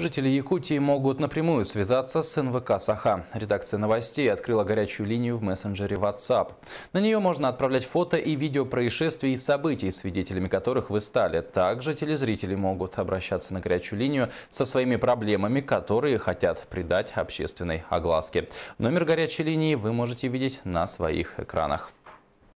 Жители Якутии могут напрямую связаться с НВК «Саха». Редакция новостей открыла горячую линию в мессенджере WhatsApp. На нее можно отправлять фото и видео происшествий и событий, свидетелями которых вы стали. Также телезрители могут обращаться на горячую линию со своими проблемами, которые хотят придать общественной огласке. Номер горячей линии вы можете видеть на своих экранах.